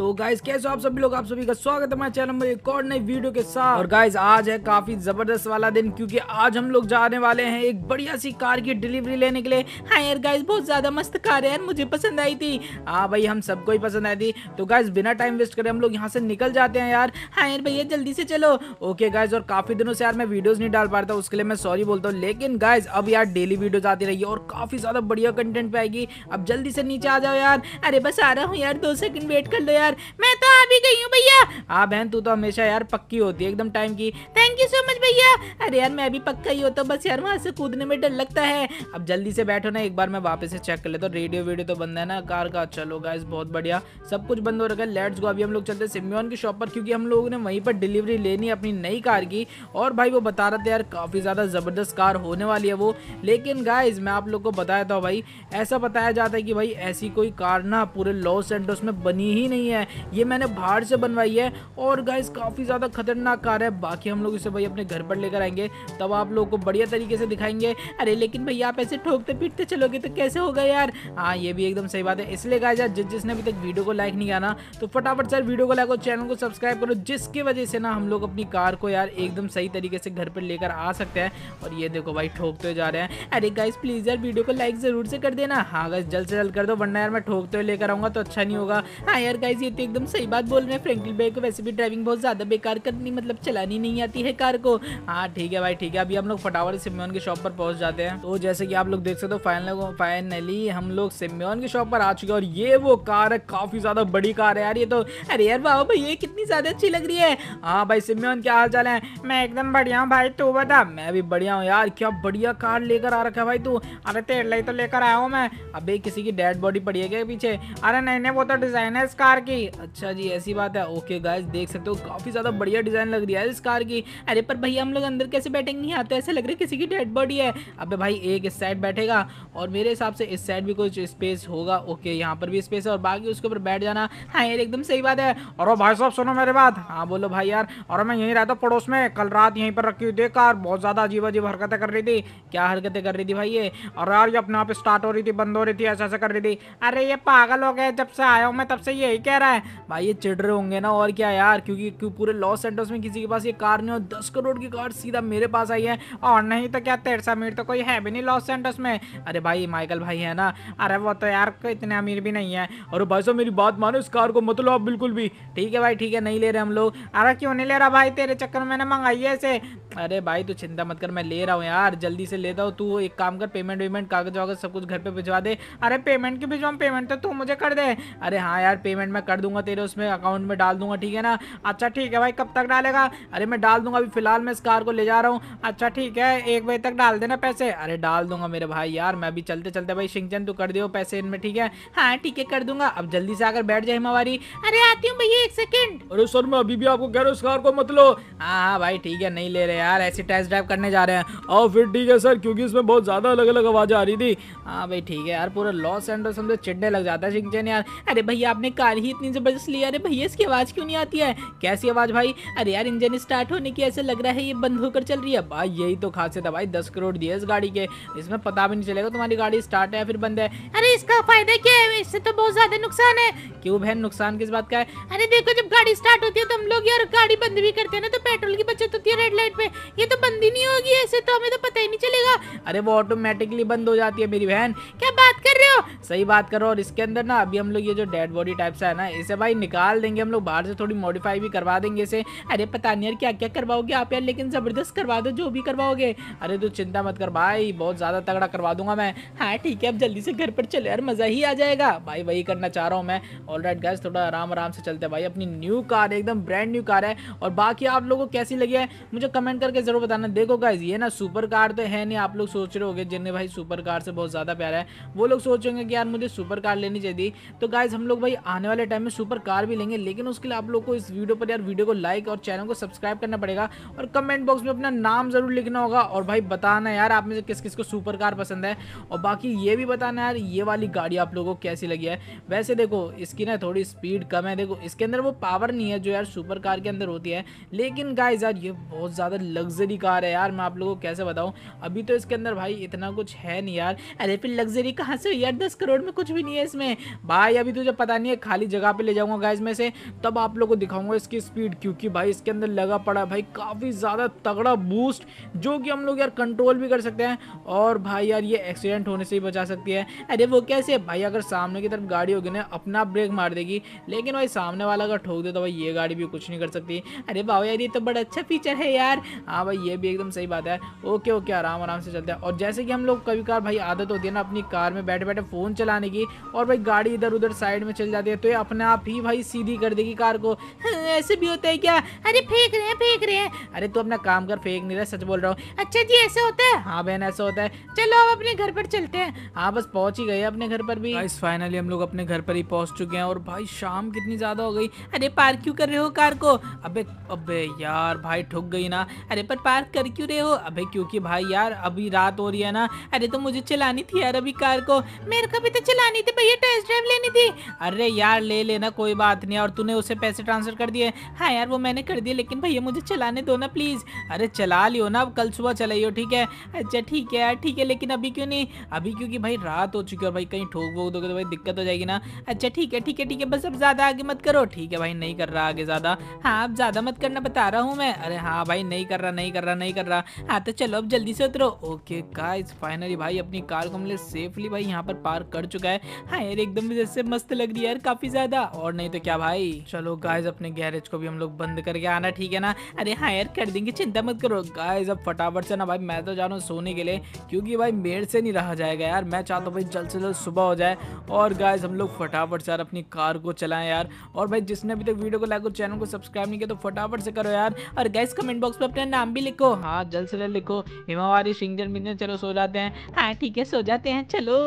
तो गाइज कैसे हो आप सभी लोग आप सभी का स्वागत है हमारे चैनल में एक और नई वीडियो के साथ और गाइज आज है काफी जबरदस्त वाला दिन क्योंकि आज हम लोग जाने वाले हैं एक बढ़िया सी कार की डिलीवरी लेने के लिए हाँ यार गाइज बहुत ज्यादा मस्त कार है यार मुझे पसंद आई थी हाँ भाई हम सबको ही पसंद आई थी तो गाइज बिना टाइम वेस्ट करे हम लोग यहाँ से निकल जाते हैं यार हाँ यार भैया जल्दी से चलो ओके गाइज और काफी दिनों से यार मैं वीडियोज नहीं डाल पा रहा उसके लिए मैं सॉरी बोलता हूँ लेकिन गाइज अब यार डेली वीडियोज आती रही और काफी ज्यादा बढ़िया कंटेंट पे आएगी अब जल्दी से नीचे आ जाओ यार अरे बस आ रहा हूँ यार दो सेकंड वेट कर लो यार यार मैं तो आ भी गई हूँ भैया हाँ बहन तू तो हमेशा यार पक्की होती है एकदम टाइम की थैंक यू सो मच भैया अरे यार मैं अभी पक्का ही होता बस यार वहाँ से कूदने में डर लगता है अब जल्दी से बैठो ना एक बार मैं वापस से चेक कर लेता हूँ रेडियो वीडियो तो बंद है ना कार का चलो गाइस बहुत बढ़िया सब कुछ बंद हो रखा है लेट्स गो अभी हम लोग चलते हैं सिम्योन की शॉप पर क्योंकि हम लोगों ने वहीं पर डिलीवरी लेनी अपनी नई कार की और भाई वो बता रहे थे यार काफ़ी ज़्यादा ज़बरदस्त कार होने वाली है वो लेकिन गाइज मैं आप लोग को बताया था भाई ऐसा बताया जाता है कि भाई ऐसी कोई कार ना पूरे लॉस एंड में बनी ही नहीं है है ये मैंने बाहर से बनवाई है और गाइस काफ़ी ज़्यादा खतरनाक कार है बाकी हम लोग इसे भाई अपने घर पर लेकर आएंगे तब आप लोगों को बढ़िया तरीके से दिखाएंगे अरे लेकिन भाई आप ऐसे ठोकते पीटते चलोगे तो कैसे होगा यार हाँ ये भी एकदम सही बात है इसलिए गाय यार जिस जिसने अभी तक वीडियो को लाइक नहीं आना तो फटाफट सर वीडियो को लाइक और चैनल को सब्सक्राइब करो जिसकी वजह से ना हम लोग अपनी कार को यार एकदम सही तरीके से घर पर लेकर आ सकते हैं और ये देखो भाई ठोकते जा रहे हैं अरे गाइस प्लीज़ यार वीडियो को लाइक ज़रूर से कर देना हाँ गाइस जल्द से जल्द कर दो वरना यार मैं ठोकते हुए लेकर आऊँगा तो अच्छा नहीं होगा हाँ यार गाइस गाइज ये तो एकदम सही बात बोल रहे हैं फ्रेंकिल भाई को वैसे भी ड्राइविंग बहुत ज़्यादा बेकार करनी मतलब चलानी नहीं आती है कार को हाँ ठीक है भाई ठीक है अभी हम लोग फटाफट सिम्योन की शॉप पर पहुंच जाते हैं तो जैसे कि आप लोग देख सकते हो फाइनल फाइनली हम लोग सिम्योन की शॉप पर आ चुके हैं और ये वो कार है काफ़ी ज़्यादा बड़ी कार है यार ये तो अरे यार वाह भाई ये कितनी ज़्यादा अच्छी लग रही है हाँ भाई सिम्योन क्या हाल चाल है मैं एकदम बढ़िया हूँ भाई तू बता मैं भी बढ़िया हूँ यार क्या बढ़िया कार लेकर आ रखा है भाई तू अरे तेरे लिए तो लेकर आया हूँ मैं अभी किसी की डेड बॉडी पड़ी है क्या पीछे अरे नहीं नहीं वो तो डिजाइन है इस कार की ओके अच्छा जी ऐसी बात है ओके गाइस देख सकते हो काफ़ी ज़्यादा बढ़िया डिज़ाइन लग रही है इस कार की अरे पर भैया हम लोग अंदर कैसे बैठेंगे यहाँ तो ऐसे लग रहा है किसी की डेड बॉडी है अब भाई एक इस साइड बैठेगा और मेरे हिसाब से इस साइड भी कुछ स्पेस होगा ओके यहाँ पर भी स्पेस है और बाकी उसके ऊपर बैठ जाना हाँ यार एकदम सही बात है और भाई साहब सुनो मेरे बात हाँ बोलो भाई यार और मैं यहीं रहता पड़ोस में कल रात यहीं पर रखी हुई थी कार बहुत ज़्यादा अजीब अजीब हरकतें कर रही थी क्या हरकतें कर रही थी भाई ये और यार ये अपने आप स्टार्ट हो रही थी बंद हो रही थी ऐसा ऐसा कर रही थी अरे ये पागल हो गए जब से आया हूँ मैं तब से यही कह रहा है भाई ये चिड़ रहे होंगे ना और क्या यार क्योंकि क्यों पूरे लॉस सेंटर्स में किसी के पास ये कार नहीं और दस करोड़ की कार सीधा मेरे पास आई है और नहीं तो क्या तेरसा अमीर तो कोई है भी नहीं लॉस सेंटर्स में अरे भाई माइकल भाई है ना अरे वो तो यार इतने अमीर भी नहीं है और भाई साहब मेरी बात मानो इस कार को मतलब आप बिल्कुल भी ठीक है भाई ठीक है नहीं ले रहे हम लोग अरे क्यों नहीं ले रहा भाई तेरे चक्कर में मंगाई है ऐसे अरे भाई तू चिंता मत कर मैं ले रहा हूँ यार जल्दी से लेता हूँ तू एक काम कर पेमेंट वेमेंट कागज वागज सब कुछ घर पे भिजवा दे अरे पेमेंट की भिजवाऊँ पेमेंट तो तू मुझे कर दे अरे हाँ यार पेमेंट मैं कर दूंगा तेरे उसमें अकाउंट में डाल दूंगा ठीक है ना अच्छा ठीक है भाई कब तक डालेगा अरे मैं डाल दूंगा अभी फिलहाल मैं इस कार को ले जा रहा हूँ अच्छा ठीक है एक बजे तक डाल देना पैसे अरे डाल दूंगा मेरे भाई यार मैं अभी चलते चलते भाई सिंचन तू कर दो पैसे इनमें ठीक है हाँ ठीक है कर दूंगा अब जल्दी से आकर बैठ जाए हमारी अरे आती हूँ भैया एक सेकेंड अरे सर मैं अभी भी आपको कह रहा हूँ कार को मतलब हाँ हाँ भाई ठीक है नहीं ले रहे यार ऐसे टेस्ट ड्राइव करने जा रहे हैं और फिर ठीक है सर क्योंकि इसमें बहुत ज्यादा अलग अलग आवाज आ रही थी हाँ भाई ठीक है यार पूरा लॉस एंड समझो चिड़ने लग जाता है शिंगचन यार अरे भैया आपने कार ही इतनी ज़बरदस्त ली अरे भैया इसकी आवाज़ क्यों नहीं आती है कैसी आवाज़ भाई अरे यार इंजन स्टार्ट होने की ऐसे लग रहा है ये बंद होकर चल रही है भाई यही तो खासियत है भाई दस करोड़ दिए इस गाड़ी के इसमें पता भी नहीं चलेगा तुम्हारी गाड़ी स्टार्ट है फिर बंद है अरे इसका फायदा क्या है इससे तो बहुत ज़्यादा नुकसान है क्यों बहन नुकसान किस बात का है अरे देखो जब गाड़ी स्टार्ट होती है तो हम लोग यार गाड़ी बंद भी करते हैं ना तो पेट्रोल की बचत होती है रेड लाइट पे ये तो बंद ही नहीं होगी ऐसे तो हमें तो पता ही नहीं चलेगा अरे वो ऑटोमेटिकली बंद हो जाती है मेरी बहन क्या बात कर रहे हो सही बात करो और इसके अंदर ना अभी हम लोग ये जो डेड बॉडी टाइप सा है ना इसे भाई निकाल देंगे हम लोग बाहर से थोड़ी मॉडिफाई भी करवा देंगे इसे अरे पता नहीं यार क्या क्या करवाओगे आप यार लेकिन ज़बरदस्त करवा दो जो भी करवाओगे अरे तो चिंता मत कर भाई बहुत ज़्यादा तगड़ा करवा दूंगा मैं हाँ ठीक है अब जल्दी से घर पर चले यार मज़ा ही आ जाएगा भाई वही करना चाह रहा हूँ मैं ऑल राइट गैस थोड़ा आराम आराम से चलते हैं भाई अपनी न्यू कार एकदम ब्रांड न्यू कार है और बाकी आप लोगों को कैसी लगी है मुझे कमेंट करके ज़रूर बताना देखो गाइज ये ना सुपर कार तो है नहीं आप लोग सोच रहे होगे जिन्हें भाई सुपर कार से बहुत ज़्यादा प्यारा है वो लोग सोचेंगे कि यार मुझे सुपर कार लेनी चाहिए तो गाइज हम लोग भाई आने वाले टाइम टाइम में सुपर कार भी लेंगे लेकिन उसके लिए आप लोग को इस वीडियो पर यार वीडियो को लाइक और चैनल को सब्सक्राइब करना पड़ेगा और कमेंट बॉक्स में अपना नाम जरूर लिखना होगा और भाई बताना यार आप में से किस किस को सुपर कार पसंद है और बाकी ये भी बताना यार ये वाली गाड़ी आप लोगों को कैसी लगी है वैसे देखो इसकी ना थोड़ी स्पीड कम है देखो इसके अंदर वो पावर नहीं है जो यार सुपर कार के अंदर होती है लेकिन गाइज यार ये बहुत ज़्यादा लग्जरी कार है यार मैं आप लोगों को कैसे बताऊँ अभी तो इसके अंदर भाई इतना कुछ है नहीं यार अरे फिर लग्जरी कहाँ से यार दस करोड़ में कुछ भी नहीं है इसमें भाई अभी तुझे पता नहीं है खाली जगह जगह पे ले जाऊंगा गैस में से तब आप लोगों को दिखाऊंगा इसकी स्पीड क्योंकि भाई इसके अंदर लगा पड़ा भाई काफ़ी ज़्यादा तगड़ा बूस्ट जो कि हम लोग यार कंट्रोल भी कर सकते हैं और भाई यार ये एक्सीडेंट होने से ही बचा सकती है अरे वो कैसे भाई अगर सामने की तरफ गाड़ी होगी ना अपना ब्रेक मार देगी लेकिन भाई सामने वाला अगर ठोक दे तो भाई ये गाड़ी भी कुछ नहीं कर सकती अरे बाबा यार ये तो बड़ा अच्छा फीचर है यार हाँ भाई ये भी एकदम सही बात है ओके ओके आराम आराम से चलते हैं और जैसे कि हम लोग कभी कभार भाई आदत होती है ना अपनी कार में बैठे बैठे फ़ोन चलाने की और भाई गाड़ी इधर उधर साइड में चल जाती है तो ये अपने आप ही भाई सीधी कर देगी कार को हाँ, ऐसे भी होता है क्या अरे फेंक रहे हैं फेंक रहे हैं अरे तू अपना काम कर फेंक नहीं रहा सच बोल रहा हूँ अच्छा जी ऐसे होता है हाँ बहन ऐसा होता है चलो अब अपने घर पर चलते हैं हाँ बस पहुंच ही गए अपने घर पर भी फाइनली हम लोग अपने घर पर ही पहुंच चुके हैं और भाई शाम कितनी ज्यादा हो गई अरे पार्क क्यों कर रहे हो कार को अबे अबे यार भाई ठुक गई ना अरे पर पार्क कर क्यों रहे हो अबे क्योंकि भाई यार अभी रात हो रही है ना अरे तो मुझे चलानी थी यार अभी कार को मेरे को भी तो चलानी थी भैया टेस्ट ड्राइव लेनी थी अरे यार ले लेना कोई बात नहीं और तूने उसे पैसे ट्रांसफर कर दिए हाँ यार वो मैंने कर दिए लेकिन भैया मुझे चलाने दो ना प्लीज़ अरे चला लियो ना अब कल सुबह चलाइयो ठीक है अच्छा ठीक है यार ठीक है लेकिन अभी क्यों नहीं अभी क्योंकि भाई रात हो चुकी है भाई कहीं ठोक वोक दोगे तो भाई दिक्कत हो जाएगी ना अच्छा ठीक है ठीक है ठीक है बस अब ज़्यादा आगे मत करो ठीक है भाई नहीं कर रहा आगे ज़्यादा हाँ अब ज़्यादा मत करना बता रहा हूँ मैं अरे हाँ भाई नहीं कर रहा नहीं कर रहा नहीं कर रहा हाँ तो चलो अब जल्दी से उतरो ओके गाइस फाइनली भाई अपनी कार को हमने सेफली भाई यहाँ पर पार्क कर चुका है हाँ यार एकदम जैसे मस्त लग रही है यार काफ़ी ज़्यादा फायदा और नहीं तो क्या भाई चलो गाइज अपने गैरेज को भी हम लोग बंद करके आना ठीक है ना अरे हाँ यार कर देंगे चिंता मत करो गाइज अब फटाफट से ना भाई मैं तो जा रहा हूँ सोने के लिए क्योंकि भाई मेर से नहीं रहा जाएगा यार मैं चाहता हूँ भाई जल्द से जल्द सुबह हो जाए और गाइज हम लोग फटाफट से यार अपनी कार को चलाएं यार और भाई जिसने अभी तक वीडियो को लाइक और चैनल को सब्सक्राइब नहीं किया तो फटाफट से करो यार और गाइज कमेंट बॉक्स में अपना नाम भी लिखो हाँ जल्द से जल्द लिखो हिमावारी सिंगजन मिंजन चलो सो जाते हैं हाँ ठीक है सो जाते हैं चलो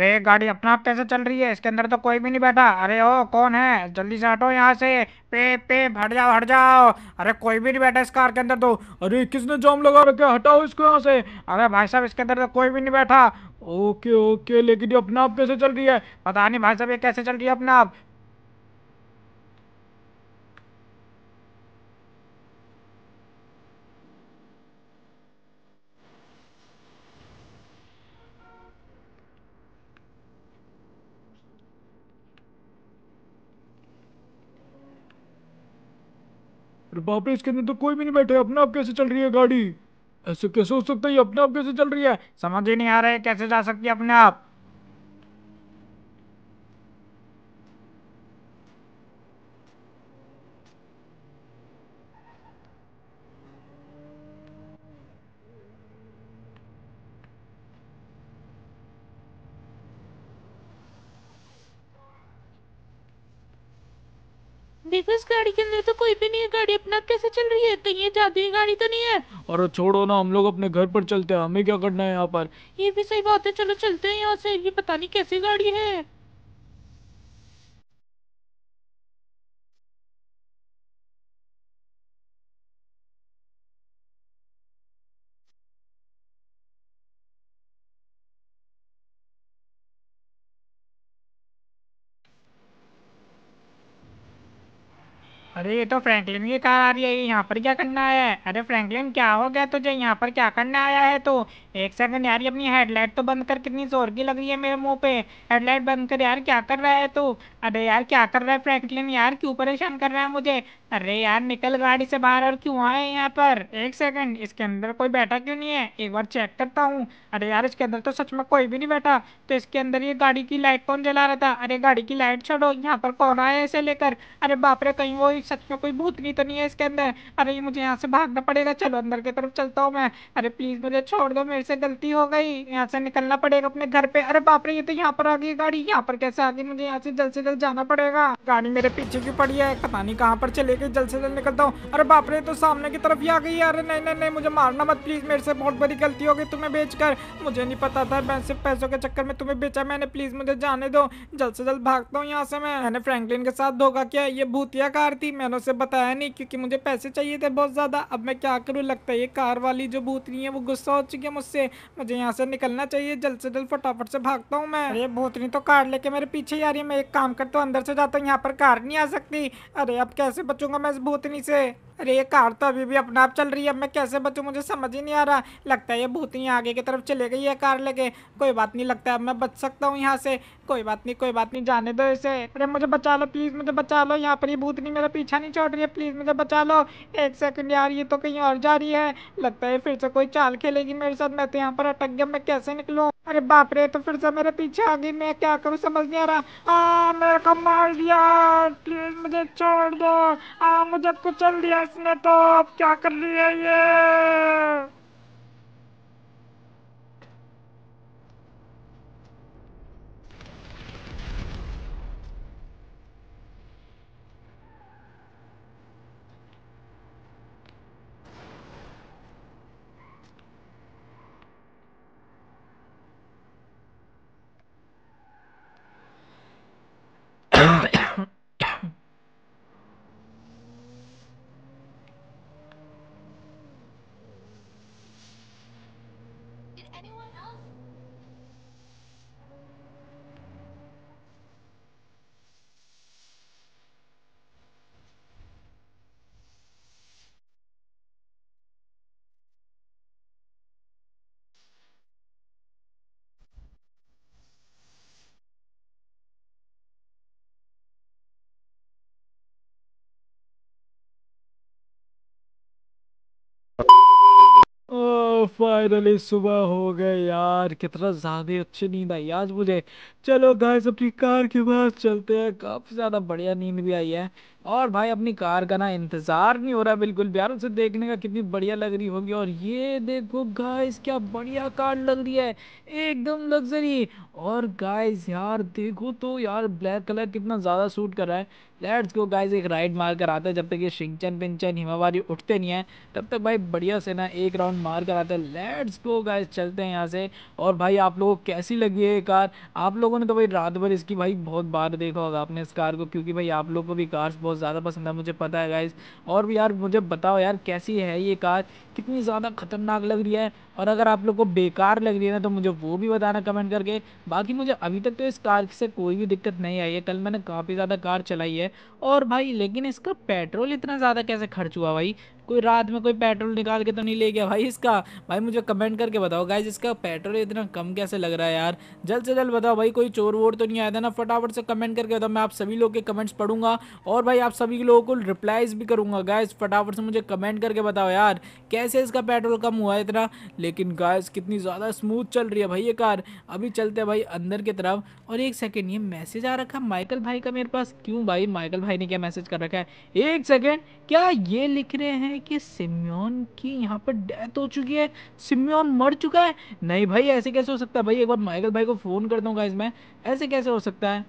अरे गाड़ी अपना आप कैसे चल रही है इसके अंदर तो कोई भी नहीं बैठा अरे ओ कौन है जल्दी से हटो यहाँ से पे पे हट जाओ हट जाओ अरे कोई भी नहीं बैठा इस कार के अंदर तो अरे किसने जाम लगा रखे हटाओ इसको यहाँ से अरे भाई साहब इसके अंदर तो कोई भी नहीं बैठा ओके ओके लेकिन ये अपना आप कैसे चल रही है पता नहीं भाई साहब ये कैसे चल रही है अपना आप अरे बाप रे इसके अंदर तो कोई भी नहीं बैठे अपने आप कैसे चल रही है गाड़ी ऐसे कैसे हो सकता है अपने आप कैसे चल रही है समझ ही नहीं आ रहा है कैसे जा सकती है अपने आप गाड़ी के तो कोई भी नहीं है गाड़ी अपना कैसे चल रही है कहीं ये जादुई गाड़ी तो नहीं है अरे छोड़ो ना हम लोग अपने घर पर चलते हैं हमें क्या करना है यहाँ पर ये भी सही बात है चलो चलते हैं यहाँ से ये पता नहीं कैसी गाड़ी है ये तो फ्रैंकलिन की कार आ रही है यहाँ पर क्या करना है अरे फ्रैंकलिन क्या हो गया तुझे यहाँ पर क्या करना आया है तो एक सेकंड यार अपनी हेडलाइट तो बंद कर कितनी जोर की लग रही है मेरे मुंह पे हेडलाइट बंद कर यार क्या कर रहा है तू अरे यार क्या कर रहा है फ्रैंकलिन यार क्यों परेशान कर रहा है मुझे अरे यार निकल गाड़ी से बाहर और क्यों आए यहाँ पर एक सेकंड इसके अंदर कोई बैठा क्यों नहीं है एक बार चेक करता हूँ अरे यार इसके अंदर तो सच में कोई भी नहीं बैठा तो इसके अंदर ये गाड़ी की लाइट कौन जला रहा था अरे गाड़ी की लाइट छोड़ो यहाँ पर कौन आया इसे लेकर अरे बाप रे कहीं वो सच इसमें कोई भूतनी तो नहीं है इसके अंदर अरे मुझे यहाँ से भागना पड़ेगा चलो अंदर की तरफ चलता हूँ मैं अरे प्लीज मुझे छोड़ दो मेरे से गलती हो गई यहाँ से निकलना पड़ेगा अपने घर पे अरे बाप रे ये तो यहाँ पर आ गई गाड़ी यहाँ पर कैसे आ गई मुझे यहाँ से जल्द से जल्द जाना पड़ेगा गाड़ी मेरे पीछे की पड़ी है पता नहीं कहाँ पर चले गई जल्द से जल्द निकलता हूँ अरे बाप रे तो सामने की तरफ ही आ गई अरे नहीं नहीं नहीं मुझे मारना मत प्लीज मेरे से बहुत बड़ी गलती हो गई तुम्हें बेच कर मुझे नहीं पता था मैं सिर्फ पैसों के चक्कर में तुम्हें बेचा मैंने प्लीज मुझे जाने दो जल्द से जल्द भागता हूँ यहाँ से मैं मैंने फ्रैंकलिन के साथ धोखा किया ये भूतिया कार थी मैंने से बताया नहीं क्योंकि मुझे पैसे चाहिए थे बहुत ज़्यादा अब मैं क्या करूँ लगता है ये कार वाली जो भूतनी है वो गुस्सा हो चुकी है मुझसे मुझे यहाँ से निकलना चाहिए जल्द से जल्द फटाफट से भागता हूँ मैं अरे भूतनी तो कार लेके मेरे पीछे ही आ रही है मैं एक काम करता हूँ अंदर से जाता हूँ यहाँ पर कार नहीं आ सकती अरे अब कैसे बचूंगा मैं इस भूतनी से अरे ये कार तो अभी भी अपना आप चल रही है अब मैं कैसे बचूँ मुझे समझ ही नहीं आ रहा लगता है ये भूतनी आगे की तरफ चले गई है कार लेके कोई बात नहीं लगता है अब मैं बच सकता हूँ यहाँ से कोई बात नहीं कोई बात नहीं जाने दो इसे अरे मुझे बचा लो प्लीज़ मुझे बचा लो यहाँ पर ये भूतनी मेरा पीछा नहीं छोड़ रही है प्लीज़ मुझे बचा लो एक सेकंड यार ये तो कहीं और जा रही है लगता है फिर से कोई चाल खेलेगी मेरे साथ मैं तो यहाँ पर अटक गया मैं कैसे निकलूँ अरे बाप रे तो फिर से मेरे पीछे आ गई मैं क्या करूँ समझ नहीं आ रहा आ मेरे को मार दिया प्लीज़ मुझे छोड़ दो आ मुझे कुचल दिया इसने तो आप क्या कर लिया ये anyone else फाइनली सुबह हो गए यार कितना ज़्यादा अच्छी नींद आई आज मुझे चलो गाइस अपनी कार के पास चलते हैं काफ़ी ज़्यादा बढ़िया नींद भी आई है और भाई अपनी कार का ना इंतज़ार नहीं हो रहा बिल्कुल प्यार से देखने का कितनी बढ़िया लग रही होगी और ये देखो गाइस क्या बढ़िया कार लग रही है एकदम लग्जरी और गाइस यार देखो तो यार ब्लैक कलर कितना ज़्यादा सूट कर रहा है लेट्स गो गाइज एक राइड मार कर आते हैं जब तक ये शिंगचन पिंचन हिमावारी उठते नहीं हैं तब तक भाई बढ़िया से ना एक राउंड मार कर आते हैं लेट्स गो गाइज चलते हैं यहाँ से और भाई आप लोगों को कैसी लगी है ये कार आप लोगों ने तो भाई रात भर इसकी भाई बहुत बार देखा होगा आपने इस कार को क्योंकि भाई आप लोग को भी कार्स बहुत ज़्यादा पसंद है मुझे पता है गाइज और भी यार मुझे बताओ यार कैसी है ये कार कितनी ज़्यादा खतरनाक लग रही है और अगर आप लोग को बेकार लग रही है ना तो मुझे वो भी बताना कमेंट करके बाकी मुझे अभी तक तो इस कार से कोई भी दिक्कत नहीं आई है कल मैंने काफ़ी ज़्यादा कार चलाई है और भाई लेकिन इसका पेट्रोल इतना ज़्यादा कैसे खर्च हुआ भाई कोई रात में कोई पेट्रोल निकाल के तो नहीं ले गया भाई इसका भाई मुझे कमेंट करके बताओ गाइज इसका पेट्रोल इतना कम कैसे लग रहा है यार जल्द से जल्द बताओ भाई कोई चोर वोर तो नहीं आया था ना फटाफट से कमेंट करके बताओ मैं आप सभी लोग के कमेंट्स पढ़ूंगा और भाई आप सभी लोगों को रिप्लाईज भी करूंगा गाइज फटाफट से मुझे कमेंट करके बताओ यार कैसे इसका पेट्रोल कम हुआ है इतना लेकिन गाइज कितनी ज़्यादा स्मूथ चल रही है भाई ये कार अभी चलते हैं भाई अंदर की तरफ और एक सेकेंड ये मैसेज आ रखा माइकल भाई का मेरे पास क्यों भाई माइकल भाई ने क्या मैसेज कर रखा है एक सेकेंड क्या ये लिख रहे हैं कि सिम्योन की यहाँ पर डेथ हो चुकी है सिम्योन मर चुका है नहीं भाई ऐसे कैसे हो सकता है भाई एक बार माइकल भाई को फ़ोन करता हूँ गाइज मैं ऐसे कैसे हो सकता है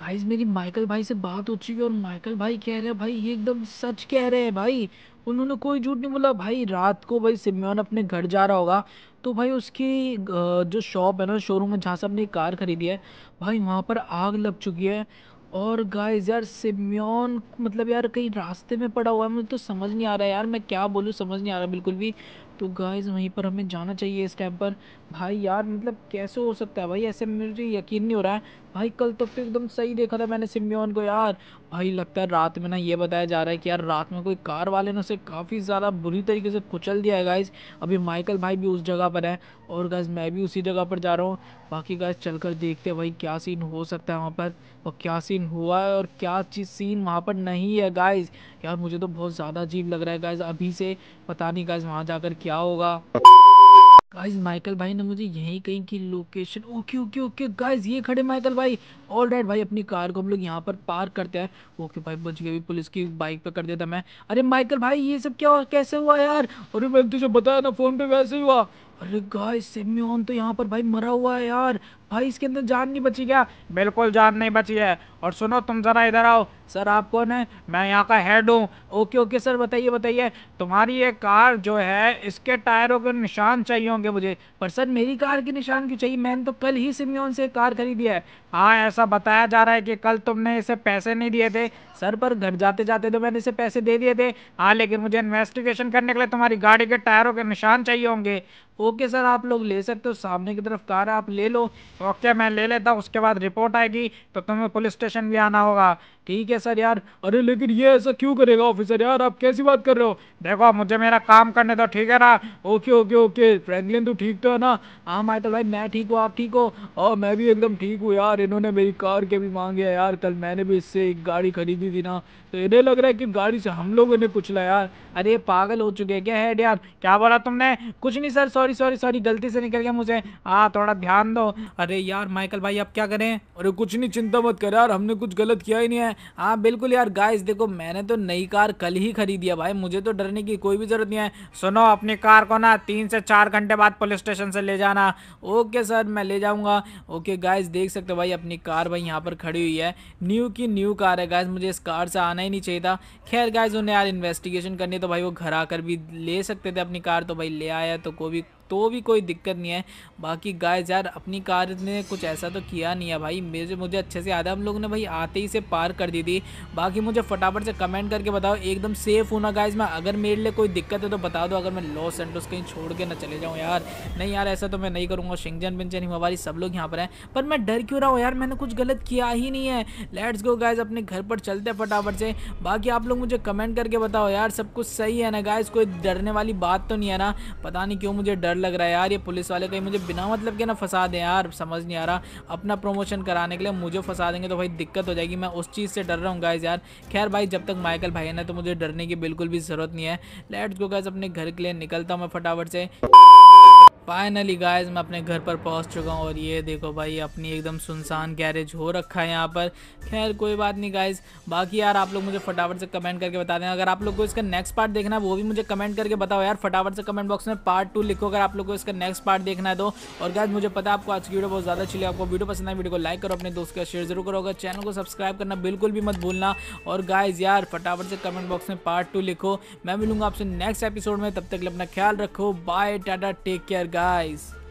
गाइज मेरी माइकल भाई से बात हो चुकी है और माइकल भाई कह रहे हैं भाई ये एकदम सच कह रहे हैं भाई उन्होंने कोई झूठ नहीं बोला भाई रात को भाई सिम्योन अपने घर जा रहा होगा तो भाई उसकी जो शॉप है ना शोरूम में जहाँ से अपनी कार खरीदी है भाई वहाँ पर आग लग चुकी है और गाइस यार सिम्योन मतलब यार कहीं रास्ते में पड़ा हुआ है मुझे तो समझ नहीं आ रहा है यार मैं क्या बोलूँ समझ नहीं आ रहा बिल्कुल भी तो गाइस वहीं पर हमें जाना चाहिए इस टाइम पर भाई यार मतलब कैसे हो सकता है भाई ऐसे मुझे यकीन नहीं हो रहा है भाई कल तो फिर एकदम सही देखा था मैंने सिम्योन को यार भाई लगता है रात में ना ये बताया जा रहा है कि यार रात में कोई कार वाले ने उसे काफ़ी ज़्यादा बुरी तरीके से कुचल दिया है गाइज अभी माइकल भाई भी उस जगह पर है और गाइज मैं भी उसी जगह पर जा रहा हूँ बाकी गाइज चल कर देखते हैं भाई क्या सीन हो सकता है वहाँ पर और क्या सीन हुआ है और क्या चीज़ सीन वहाँ पर नहीं है गाइज यार मुझे तो बहुत ज़्यादा अजीब लग रहा है गाइज अभी से पता नहीं गाइज वहाँ जाकर क्या होगा गाइज माइकल भाई ने मुझे यहीं कहीं की location okay okay okay guys ये खड़े माइकल भाई ऑल राइट भाई अपनी कार को हम लोग यहाँ पर पार्क करते हैं ओके भाई बच भी पुलिस की बाइक पे कर देता मैं अरे माइकल भाई ये सब क्या कैसे हुआ यार अरे मैंने तुझे बताया ना फ़ोन पे वैसे ही हुआ अरे गाय सेम्यून तो यहाँ पर भाई मरा हुआ है यार भाई इसके अंदर जान नहीं बची क्या बिल्कुल जान नहीं बची है और सुनो तुम ज़रा इधर आओ सर आप कौन है मैं यहाँ का हेड हूँ ओके ओके सर बताइए बताइए तुम्हारी ये कार जो है इसके टायरों के निशान चाहिए होंगे मुझे पर सर मेरी कार के निशान क्यों चाहिए मैंने तो कल ही सिमियोन से कार खरीदी है हाँ ऐसा बताया जा रहा है कि कल तुमने इसे पैसे नहीं दिए थे सर पर घर जाते जाते तो मैंने इसे पैसे दे दिए थे हाँ लेकिन मुझे इन्वेस्टिगेशन करने के लिए तुम्हारी गाड़ी के टायरों के निशान चाहिए होंगे ओके सर आप लोग ले सकते हो सामने की तरफ कार है आप ले लो तो ओके मैं ले लेता हूँ उसके बाद रिपोर्ट आएगी तो तुम्हें पुलिस स्टेशन भी आना होगा ठीक है सर यार अरे लेकिन ये ऐसा क्यों करेगा ऑफिसर यार आप कैसी बात कर रहे हो देखो मुझे मेरा काम करने दो ठीक है ना ओके ओके ओके फ्रेंकलिन तू ठीक तो है ना हाँ माइटल तो भाई मैं ठीक हूँ आप ठीक हो और हाँ, मैं भी एकदम ठीक हूँ यार इन्होंने मेरी कार के भी मांगे यार कल मैंने भी इससे एक गाड़ी खरीदी थी ना तो इन्हें लग रहा है कि गाड़ी से हम लोगों ने ला यार अरे पागल हो चुके क्या है यार क्या बोला तुमने कुछ नहीं सर सॉरी सॉरी सॉरी गलती से निकल गया मुझे हाँ थोड़ा ध्यान दो अरे यार माइकल भाई आप क्या करें अरे कुछ नहीं चिंता मत कर यार हमने कुछ गलत किया ही नहीं है हाँ बिल्कुल यार गाइस देखो मैंने तो नई कार कल ही खरीदी है भाई मुझे तो डरने की कोई भी जरूरत नहीं है सुनो अपनी कार को ना तीन से चार घंटे बाद पुलिस स्टेशन से ले जाना ओके सर मैं ले जाऊँगा ओके गाइस देख सकते हो भाई अपनी कार भाई यहाँ पर खड़ी हुई है न्यू की न्यू कार है गाइस मुझे इस कार से आना ही नहीं चाहिए था खैर गाइस उन्हें यार इन्वेस्टिगेशन करनी तो भाई वो घर आकर भी ले सकते थे अपनी कार तो भाई ले आया तो कोई भी तो भी कोई दिक्कत नहीं है बाकी गाय यार अपनी कार ने कुछ ऐसा तो किया नहीं है भाई मुझे मुझे अच्छे से याद है हम लोग ने भाई आते ही से पार कर दी थी बाकी मुझे फटाफट से कमेंट करके बताओ एकदम सेफ होना गाइज मैं अगर मेरे लिए कोई दिक्कत है तो बता दो अगर मैं लॉस एंटोस कहीं छोड़ के ना चले जाऊँ यार नहीं यार ऐसा तो मैं नहीं करूँगा शिंगजन बिंजन हिमावारी सब लोग यहाँ पर हैं पर मैं डर क्यों रहा हूँ यार मैंने कुछ गलत किया ही नहीं है लेट्स गो गाइज अपने घर पर चलते हैं फटाफट से बाकी आप लोग मुझे कमेंट करके बताओ यार सब कुछ सही है ना गाइज कोई डरने वाली बात तो नहीं है ना पता नहीं क्यों मुझे डर डर लग रहा है यार ये पुलिस वाले कहीं मुझे बिना मतलब के ना फंसा दें यार समझ नहीं आ रहा अपना प्रमोशन कराने के लिए मुझे फंसा देंगे तो भाई दिक्कत हो जाएगी मैं उस चीज़ से डर रहा हूँ गाइज यार खैर भाई जब तक माइकल भाई है ना तो मुझे डरने की बिल्कुल भी ज़रूरत नहीं है लेट्स गो गाइज अपने घर के लिए निकलता हूँ मैं फटाफट से फाइनली गाइस मैं अपने घर पर पहुंच चुका हूँ और ये देखो भाई अपनी एकदम सुनसान गैरेज हो रखा है यहाँ पर खैर कोई बात नहीं गाइस बाकी यार आप लोग मुझे फटाफट से कमेंट करके बता दें अगर आप लोग को इसका नेक्स्ट पार्ट देखना है वो भी मुझे कमेंट करके बताओ यार फटाफट से कमेंट बॉक्स में पार्ट टू लिखो अगर आप लोग को इसका नेक्स्ट पार्ट देखना है तो और गाइज मुझे पता आपको आज की वीडियो बहुत ज़्यादा चलिए आपको वीडियो पसंद है वीडियो को लाइक करो अपने दोस्त का शेयर जरूर करोगे चैनल को सब्सक्राइब करना बिल्कुल भी मत भूलना और गाइज यार फटाफट से कमेंट बॉक्स में पार्ट टू लिखो मैं मिलूंगा आपसे नेक्स्ट एपिसोड में तब तक अपना ख्याल रखो bye tata take care guys.